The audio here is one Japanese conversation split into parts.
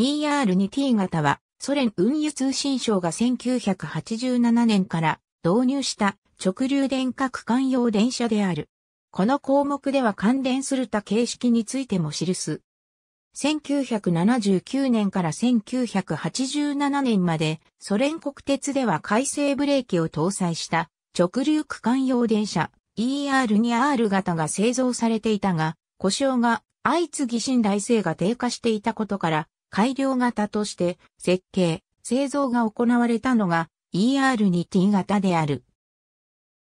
ER2T 型は、ソ連運輸通信省が1987年から導入した直流電化区間用電車である。この項目では関連する他形式についても記す。1979年から1987年までソ連国鉄では改正ブレーキを搭載した直流区間用電車 ER2R 型が製造されていたが故障が相次ぎ信頼性が低下していたことから改良型として設計、製造が行われたのが ER2T 型である。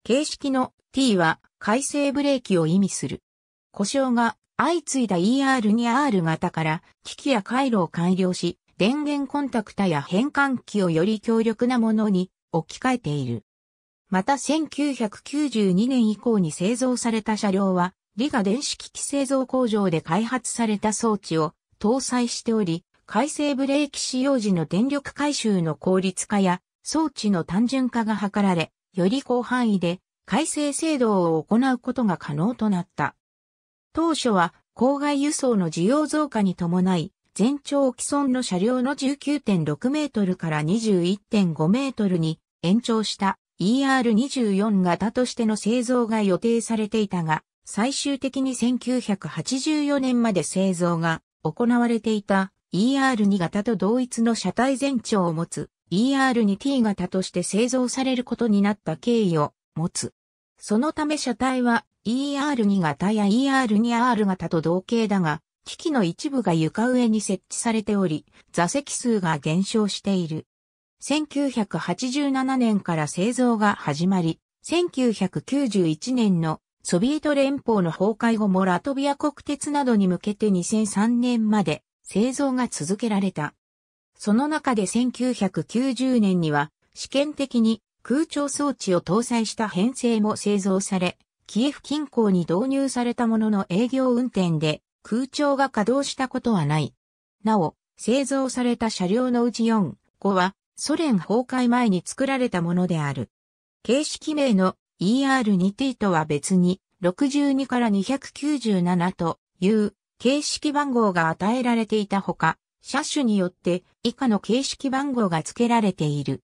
形式の T は回生ブレーキを意味する。故障が相次いだ ER2R 型から機器や回路を改良し、電源コンタクタや変換器をより強力なものに置き換えている。また1992年以降に製造された車両は、リガ電子機器製造工場で開発された装置を搭載しており、改正ブレーキ使用時の電力回収の効率化や装置の単純化が図られ、より広範囲で改正制度を行うことが可能となった。当初は郊外輸送の需要増加に伴い、全長既存の車両の19.6メートルから21.5メートルに延長した ER24 型としての製造が予定されていたが、最終的に1984年まで製造が行われていた ER2 型と同一の車体全長を持つ ER2T 型として製造されることになった経緯を持つ。そのため車体は ER2 型や ER2R 型と同型だが、機器の一部が床上に設置されており、座席数が減少している。1987年から製造が始まり、1991年のソビエト連邦の崩壊後もラトビア国鉄などに向けて2003年まで製造が続けられた。その中で1990年には試験的に空調装置を搭載した編成も製造され、キエフ近郊に導入されたものの営業運転で空調が稼働したことはない。なお、製造された車両のうち4、5はソ連崩壊前に作られたものである。形式名の ER2T とは別に62から297という形式番号が与えられていたほか、車種によって以下の形式番号が付けられている。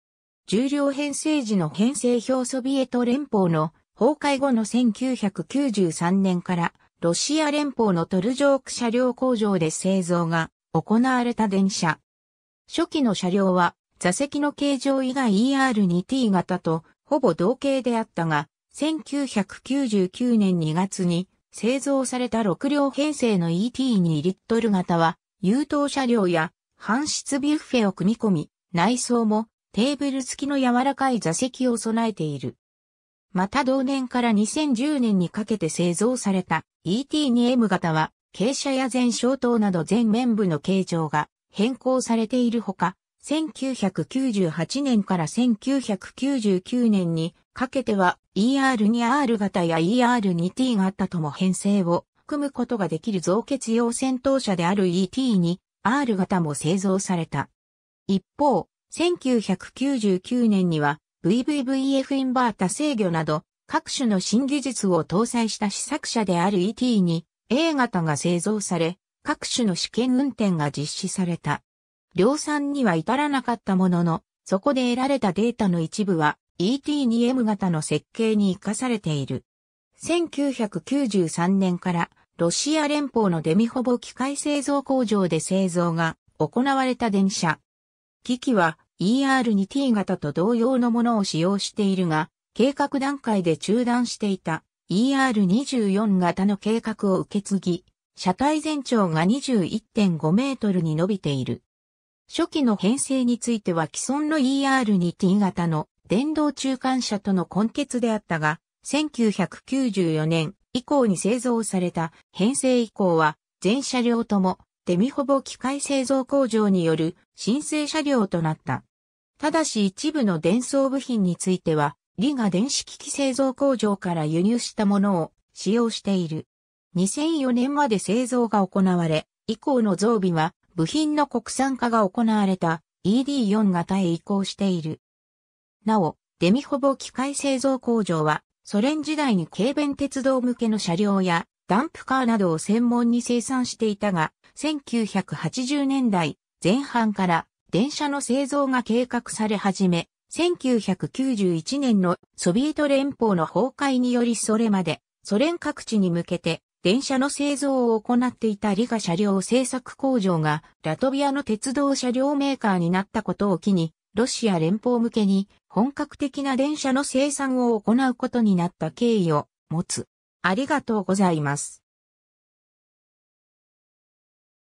重量編成時の編成表ソビエト連邦の崩壊後の1993年からロシア連邦のトルジョーク車両工場で製造が行われた電車。初期の車両は座席の形状以外 ER2T 型とほぼ同型であったが、1999年2月に製造された6両編成の ET2 リットル型は、優等車両や、半室ビュッフェを組み込み、内装もテーブル付きの柔らかい座席を備えている。また同年から2010年にかけて製造された ET2M 型は、傾斜や前消灯など全面部の形状が変更されているほか、1998年から1999年にかけては ER2R 型や ER2T 型とも編成を組むことができる造血用戦闘車である e t に r 型も製造された。一方、1999年には VVVF インバータ制御など各種の新技術を搭載した試作車である e t に a 型が製造され、各種の試験運転が実施された。量産には至らなかったものの、そこで得られたデータの一部は ET2M 型の設計に活かされている。1993年からロシア連邦のデミホボ機械製造工場で製造が行われた電車。機器は ER2T 型と同様のものを使用しているが、計画段階で中断していた ER24 型の計画を受け継ぎ、車体全長が21.5メートルに伸びている。初期の編成については既存の ER2T 型の電動中間車との根結であったが、1994年以降に製造された編成以降は全車両ともデミホボ機械製造工場による申請車両となった。ただし一部の電装部品については、リガ電子機器製造工場から輸入したものを使用している。2004年まで製造が行われ、以降の増備は部品の国産化が行われた ED4 型へ移行している。なお、デミホボ機械製造工場は、ソ連時代に軽便鉄道向けの車両やダンプカーなどを専門に生産していたが、1980年代前半から電車の製造が計画され始め、1991年のソビエト連邦の崩壊によりそれまでソ連各地に向けて電車の製造を行っていたリガ車両製作工場がラトビアの鉄道車両メーカーになったことを機に、ロシア連邦向けに本格的な電車の生産を行うことになった経緯を持つ。ありがとうございます。